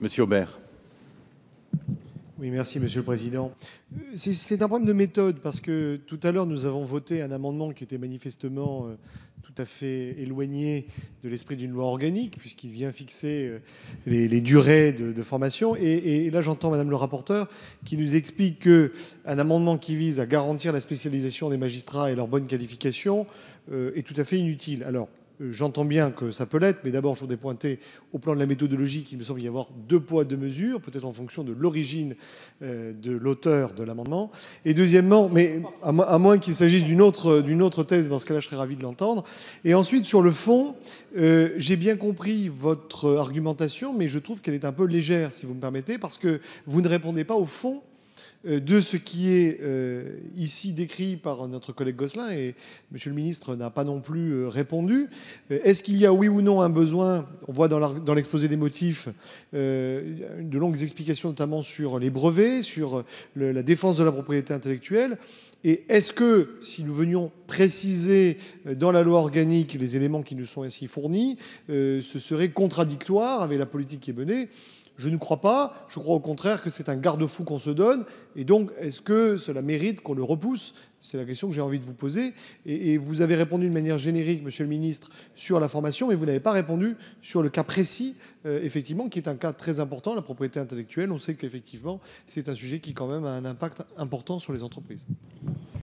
Monsieur Aubert. Oui, merci, Monsieur le Président. C'est un problème de méthode parce que tout à l'heure, nous avons voté un amendement qui était manifestement euh, tout à fait éloigné de l'esprit d'une loi organique, puisqu'il vient fixer euh, les, durées de, formation. Et, là, j'entends Madame le rapporteur qui nous explique qu'un amendement qui vise à garantir la spécialisation des magistrats et leur bonne qualification euh, est tout à fait inutile. Alors, euh, j'entends bien que ça peut l'être, mais d'abord, je voudrais pointer au plan de la méthodologie qu'il me semble y avoir deux poids, deux mesures, peut-être en fonction de l'origine euh, de l'auteur de l'amendement. Et deuxièmement, mais à, moins qu'il s'agisse d'une autre, euh, d'une autre thèse, dans ce cas-là, je serais ravi de l'entendre. Et ensuite, sur le fond, j'ai bien compris votre argumentation, mais je trouve qu'elle est un peu légère, si vous me permettez, parce que vous ne répondez pas au fond euh, de ce qui est euh, ici décrit par notre collègue Gosselin, et Monsieur le ministre n'a pas non plus euh, répondu. Est-ce qu'il y a oui ou non un besoin On voit dans l'exposé des motifs de longues explications, notamment sur les brevets, sur la défense de la propriété intellectuelle. Et est-ce que, si nous venions préciser dans la loi organique les éléments qui nous sont ainsi fournis, ce serait contradictoire avec la politique qui est menée je ne crois pas. Je crois au contraire que c'est un garde-fou qu'on se donne. Et donc, est-ce que cela mérite qu'on le repousse C'est la question que j'ai envie de vous poser. Et, vous avez répondu de manière générique, Monsieur le Ministre, sur la formation, mais vous n'avez pas répondu sur le cas précis, euh, effectivement, qui est un cas très important, la propriété intellectuelle. On sait qu'effectivement, c'est un sujet qui quand même a un impact important sur les entreprises.